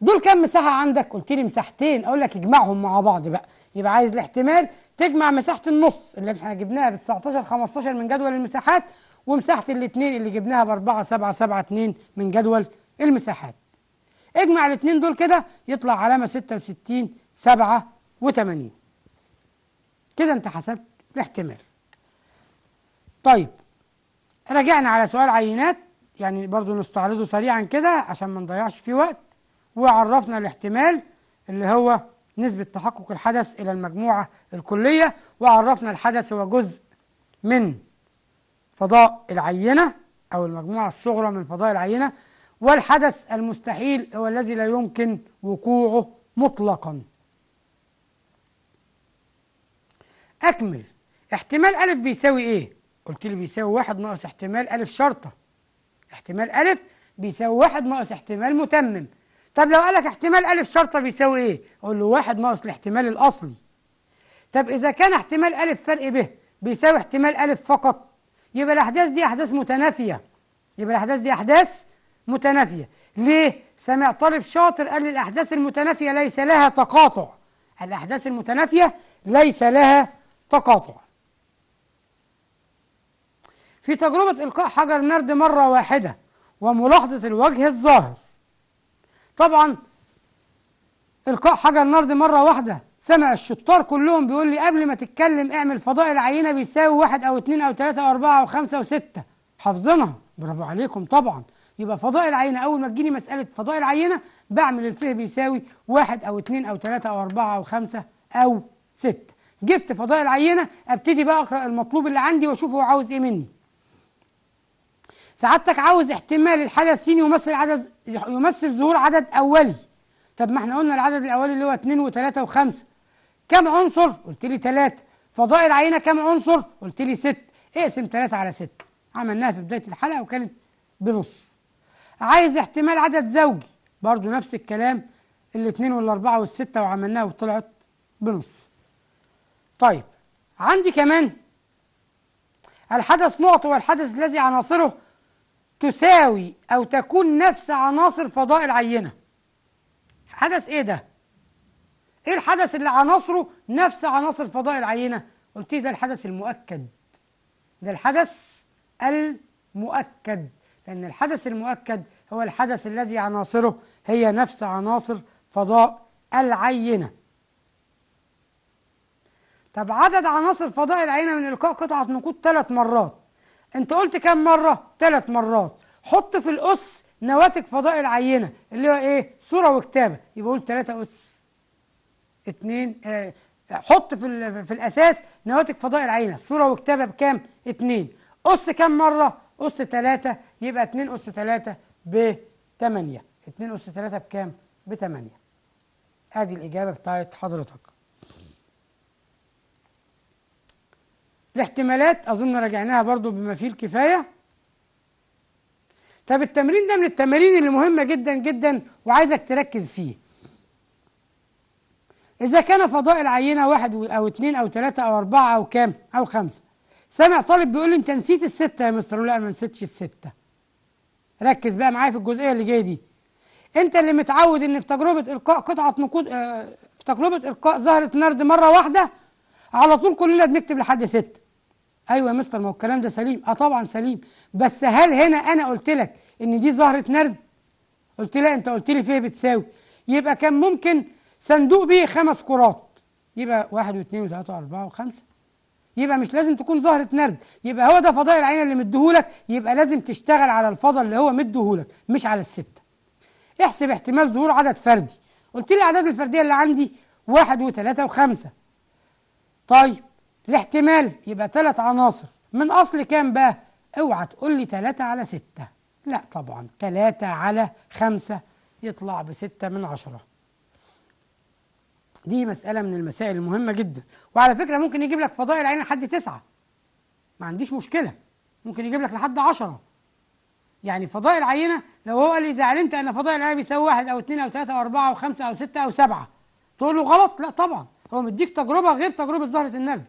دول كام مساحة عندك؟ قلت لي مساحتين أقول لك اجمعهم مع بعض بقى يبقى عايز الاحتمال تجمع مساحة النص اللي احنا جبناها ب 19 15 من جدول المساحات ومساحة الاثنين اللي جبناها ب 4 7 7 2 من جدول المساحات اجمع الاثنين دول كده يطلع علامة 66 87 كده انت حسبت الاحتمال طيب رجعنا على سؤال عينات يعني برضو نستعرضه سريعا كده عشان ما نضيعش فيه وقت وعرفنا الاحتمال اللي هو نسبة تحقق الحدث إلى المجموعة الكلية وعرفنا الحدث هو جزء من فضاء العينة أو المجموعة الصغرى من فضاء العينة والحدث المستحيل هو الذي لا يمكن وقوعه مطلقا أكمل احتمال ألف بيساوي إيه؟ قلت لي بيساوي واحد ناقص احتمال ألف شرطة احتمال ألف بيساوي واحد ناقص احتمال متمم طب لو قالك احتمال ألف شرطة بيساوي إيه؟ أقول له واحد ناقص الاحتمال الأصلي طب إذا كان احتمال ألف فرق ب بيساوي احتمال ألف فقط يبقى الأحداث دي أحداث متنافية يبقى الأحداث دي أحداث متنافية ليه؟ سمع طالب شاطر قال لي الأحداث المتنافية ليس لها تقاطع الأحداث المتنافية ليس لها تقاطع في تجربة إلقاء حجر نرد مرة واحدة وملاحظة الوجه الظاهر طبعا إلقاء حجر نرد مرة واحدة سمع الشطار كلهم بيقول لي قبل ما تتكلم اعمل فضاء العينة بيساوي واحد أو اتنين أو تلاتة أو أربعة أو خمسة أو ستة حافظينها برافو عليكم طبعا يبقى فضاء العينة أول ما تجيني مسألة فضاء العينة بعمل الفيه بيساوي واحد أو اتنين أو تلاتة أو أربعة أو خمسة أو ستة جبت فضاء العينة أبتدي بقى أقرأ المطلوب اللي عندي وأشوف هو عاوز إيه مني سعادتك عاوز احتمال الحدث س يمثل عدد يمثل ظهور عدد أولي طب ما احنا قلنا العدد الأولي اللي هو اتنين وتلاتة وخمسة كم عنصر قلت لي ثلاثة فضاء العينة كم عنصر قلت لي ست اقسم ثلاثة على ستة عملناها في بدايه الحلقه وكانت بنص عايز احتمال عدد زوجي برضو نفس الكلام الاثنين والاربعه والسته وعملناها وطلعت بنص طيب عندي كمان الحدث نقطه والحدث الذي عناصره تساوي او تكون نفس عناصر فضاء العينه حدث ايه ده ايه الحدث اللي عناصره نفس عناصر فضاء العينه قلت إيه ده الحدث المؤكد ده الحدث المؤكد لان الحدث المؤكد هو الحدث الذي عناصره هي نفس عناصر فضاء العينه طب عدد عناصر فضاء العينه من القاء قطعه نقود ثلاث مرات انت قلت كم مره ثلاث مرات حط في الاس نواتج فضاء العينه اللي هو ايه صوره وكتابه يبقى قول ثلاثه اس اتنين آه حط في في الاساس نواتج فضاء العينه صوره وكتابه بكام اتنين قص كام مره قص تلاتة يبقى اتنين قص تلاتة بتمانية اتنين قص تلاتة بكام بتمانية ادي الاجابه بتاعت حضرتك الاحتمالات اظن راجعناها برضو بما فيه الكفايه طب التمرين ده من التمارين اللي مهمه جدا جدا وعايزك تركز فيه إذا كان فضاء العينة واحد أو اتنين أو تلاتة أو أربعة أو كام أو خمسة سامع طالب بيقول لي أنت نسيت الستة يا مستر لا أنا ما نسيتش الستة ركز بقى معايا في الجزئية اللي جاية دي أنت اللي متعود إن في تجربة إلقاء قطعة نقود آه في تجربة إلقاء زهرة نرد مرة واحدة على طول كلنا بنكتب لحد ستة أيوة يا مستر ما هو الكلام ده سليم أه طبعا سليم بس هل هنا أنا قلت لك إن دي زهرة نرد؟ قلت لا أنت قلت لي فيها بتساوي يبقى كان ممكن صندوق بيه خمس كرات يبقى واحد واثنين وثلاثة وأربعة وخمسة يبقى مش لازم تكون ظهرة نرد يبقى هو ده فضاء العين اللي مديهولك يبقى لازم تشتغل على الفضاء اللي هو مديهولك مش على الستة احسب احتمال ظهور عدد فردي قلت لي الأعداد الفردية اللي عندي واحد وثلاثة وخمسة طيب الاحتمال يبقى ثلاث عناصر من أصل كام بقى؟ اوعى تقول لي ثلاثة على ستة لا طبعا ثلاثة على خمسة يطلع بستة من عشرة دي مسألة من المسائل المهمة جدا وعلى فكرة ممكن يجيب لك فضائل عين لحد تسعة ما عنديش مشكلة ممكن يجيب لك لحد عشرة يعني فضائل عينة لو هو قال لي إذا علمت أن فضائل عينة بيساوي واحد أو اثنين أو ثلاثة أو أربعة أو خمسة أو ستة أو سبعة تقول له غلط لا طبعا هو مديك تجربة غير تجربة زهرة النرد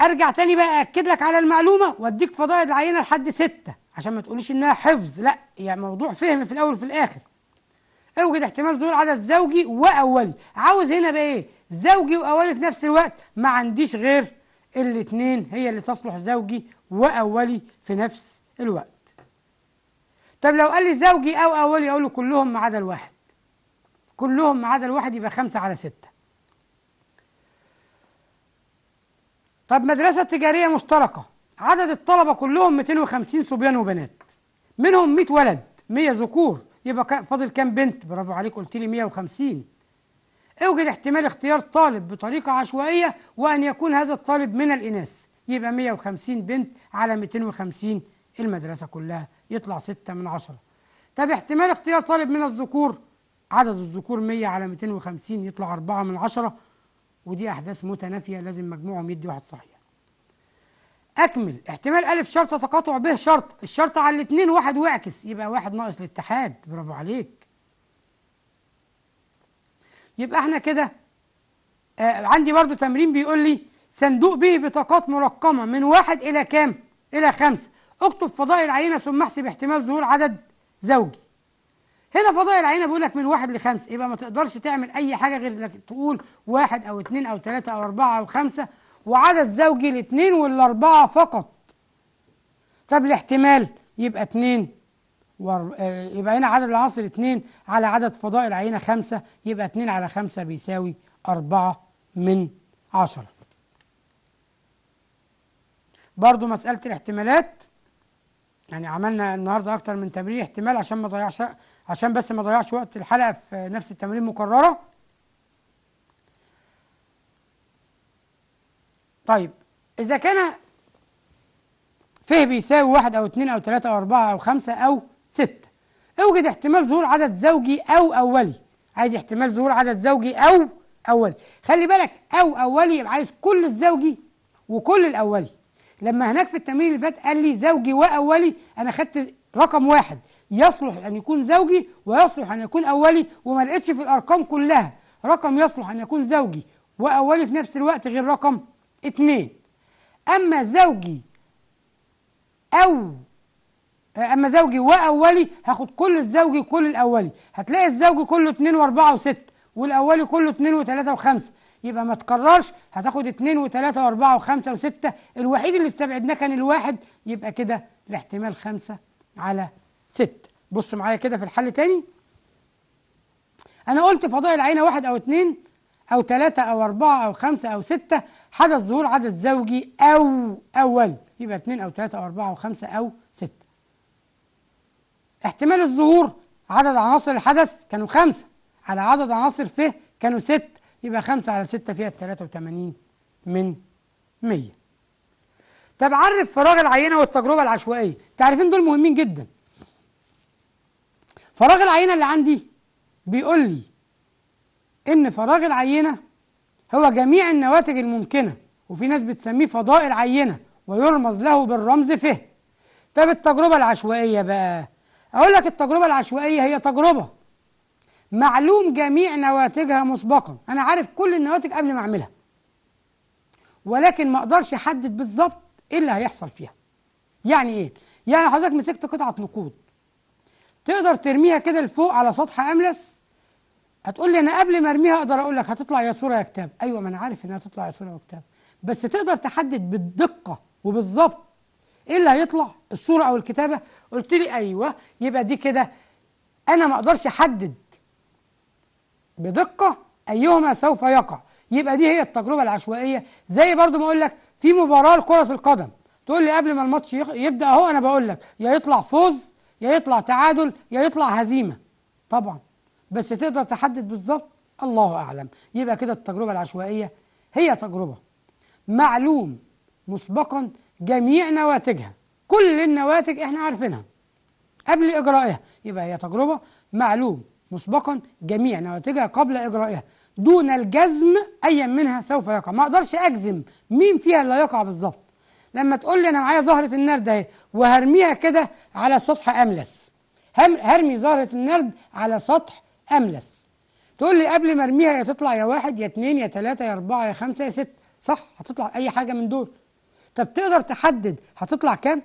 أرجع تاني بقى أكد لك على المعلومة وأديك فضائل العينة لحد ستة عشان ما تقوليش إنها حفظ لا يعني موضوع فهم في الأول وفي الآخر اوجد احتمال ظهور عدد زوجي واولي عاوز هنا بقى ايه زوجي واولي في نفس الوقت ما عنديش غير الاثنين هي اللي تصلح زوجي واولي في نفس الوقت طب لو قال لي زوجي او اولي اقول له كلهم ما عدا الواحد كلهم ما عدا الواحد يبقى خمسة على ستة طب مدرسة تجارية مشتركة عدد الطلبة كلهم 250 صبيان وبنات منهم 100 ولد 100 ذكور يبقى فاضل كام بنت برافو عليك قلت لي 150 اوجد احتمال اختيار طالب بطريقة عشوائية وأن يكون هذا الطالب من الإناث يبقى 150 بنت على 250 المدرسة كلها يطلع 6 من 10 طب احتمال اختيار طالب من الذكور عدد الذكور 100 على 250 يطلع 4 من 10 ودي أحداث متنافية لازم مجموعهم يدي واحد صحيح أكمل احتمال ألف شرطة تقاطع به شرط الشرطة على الاتنين واحد واعكس يبقى واحد ناقص الاتحاد برافو عليك يبقى احنا كده آه عندي برضو تمرين بيقول لي صندوق به بطاقات مرقمة من واحد إلى كام؟ إلى خمسة اكتب فضاء العينة ثم احسب احتمال ظهور عدد زوجي هنا فضاء العينة بيقول لك من واحد لخمسة يبقى ما تقدرش تعمل أي حاجة غير إنك تقول واحد أو اتنين أو تلاتة أو أربعة أو خمسة وعدد زوجي الاثنين والاربعة فقط طب الاحتمال يبقى اثنين ور... آه، يبقى هنا عدد العناصر اثنين على عدد فضاء العينة خمسة يبقى اثنين على خمسة بيساوي أربعة من عشرة برضو مسألة الاحتمالات يعني عملنا النهارده أكتر من تمرين احتمال عشان ما ضيعش عشان بس ما ضيعش وقت الحلقة في نفس التمرين مكررة طيب إذا كان ف بيساوي واحد أو اتنين أو تلاتة أو أربعة أو خمسة أو ستة اوجد احتمال ظهور عدد زوجي أو أولي عايز احتمال ظهور عدد زوجي أو أولي خلي بالك أو أولي يبقى عايز كل الزوجي وكل الأولي لما هناك في التمرين اللي فات قال لي زوجي وأولي أنا خدت رقم واحد يصلح أن يكون زوجي ويصلح أن يكون أولي وما لقيتش في الأرقام كلها رقم يصلح أن يكون زوجي وأولي في نفس الوقت غير رقم اتنين أما زوجي أو أما زوجي وأولي هاخد كل الزوجي كل الأولي هتلاقي الزوجي كله اتنين وأربعة وستة والأولي كله اتنين وثلاثه وخمسة يبقى ما تكررش هتاخد اتنين وثلاثه وأربعة وخمسة وستة الوحيد اللي استبعدناه كان الواحد يبقى كده الاحتمال خمسة على ستة بص معايا كده في الحل تاني أنا قلت فضاء العينة واحد أو اتنين أو تلاتة أو أربعة أو خمسة أو ستة حدث ظهور عدد زوجي أو أول يبقى اتنين أو تلاتة أو أربعة أو خمسة أو ستة احتمال الظهور عدد عناصر الحدث كانوا خمسة على عدد عناصر فيه كانوا ست يبقى خمسة على ستة فيها التلاتة وتمانين من مية طب عرف فراغ العينة والتجربة العشوائية تعرفين دول مهمين جدا فراغ العينة اللي عندي بيقول لي إن فراغ العينة هو جميع النواتج الممكنة وفي ناس بتسميه فضاء العينة ويرمز له بالرمز فه طب التجربة العشوائية بقى أقول لك التجربة العشوائية هي تجربة معلوم جميع نواتجها مسبقا أنا عارف كل النواتج قبل ما أعملها ولكن ما أقدرش أحدد بالظبط إيه اللي هيحصل فيها يعني إيه؟ يعني حضرتك مسكت قطعة نقود تقدر ترميها كده لفوق على سطح أملس هتقول لي انا قبل ما ارميها اقدر اقول لك هتطلع يا صوره يا كتاب ايوه ما انا عارف انها هتطلع يا صوره يا كتاب بس تقدر تحدد بالدقه وبالظبط ايه اللي هيطلع الصوره او الكتابه قلت لي ايوه يبقى دي كده انا ما اقدرش احدد بدقه ايهما سوف يقع يبقى دي هي التجربه العشوائيه زي برضو ما اقول لك في مباراه لكره القدم تقول لي قبل ما الماتش يبدا اهو انا بقول لك يا يطلع فوز يا يطلع تعادل يا يطلع هزيمه طبعا بس تقدر تحدد بالظبط الله أعلم يبقى كده التجربة العشوائية هي تجربة معلوم مسبقا جميع نواتجها كل النواتج احنا عارفينها قبل إجرائها يبقى هي تجربة معلوم مسبقا جميع نواتجها قبل إجرائها دون الجزم أيا منها سوف يقع ما أقدرش أجزم مين فيها اللي يقع بالظبط لما تقول لي أنا معايا زهرة النرد أهي وهرميها كده على سطح أملس هرمي زهرة النرد على سطح أملس تقول لي قبل ما ارميها يا تطلع يا واحد يا اتنين يا تلاتة يا أربعة يا خمسة يا ستة صح هتطلع أي حاجة من دول طب تقدر تحدد هتطلع كام؟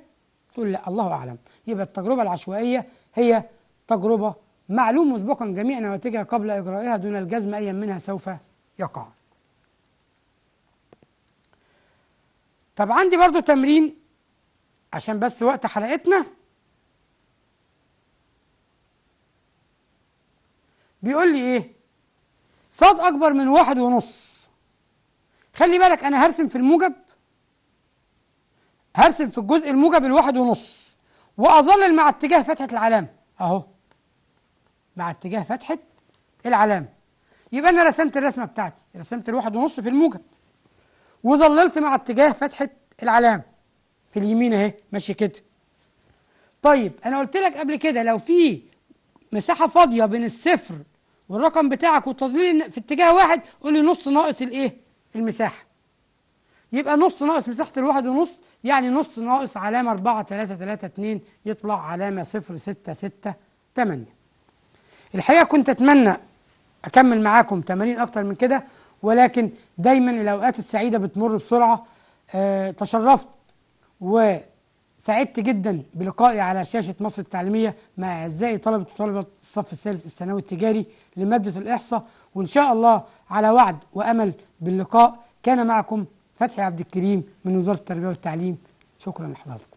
تقول لا الله أعلم يبقى التجربة العشوائية هي تجربة معلوم مسبقا جميع نواتجها قبل إجرائها دون الجزم أيا منها سوف يقع طب عندي برضو تمرين عشان بس وقت حلقتنا بيقول لي ايه ص اكبر من واحد ونص خلي بالك انا هرسم في الموجب هرسم في الجزء الموجب الواحد ونص واظلل مع اتجاه فتحه العلامه اهو مع اتجاه فتحه العلامه يبقى انا رسمت الرسمه بتاعتي رسمت الواحد ونص في الموجب وظللت مع اتجاه فتحه العلامه في اليمين اهي ماشي كده طيب انا قلت لك قبل كده لو في مساحه فاضيه بين الصفر والرقم بتاعك والتظليل في اتجاه واحد قول لي نص ناقص الايه المساحه يبقى نص ناقص مساحه الواحد ونص يعني نص ناقص علامه 4 3 3 2 يطلع علامه 0 6 6 8 الحقيقه كنت اتمنى اكمل معاكم تمارين اكتر من كده ولكن دايما الاوقات السعيده بتمر بسرعه أه تشرفت و سعدت جدا بلقائي على شاشة مصر التعليمية مع أعزائي طلبة وطلبة الصف الثالث الثانوي التجاري لمادة الإحصاء وإن شاء الله على وعد وأمل باللقاء كان معكم فتحي عبد الكريم من وزارة التربية والتعليم شكرا لحضرتك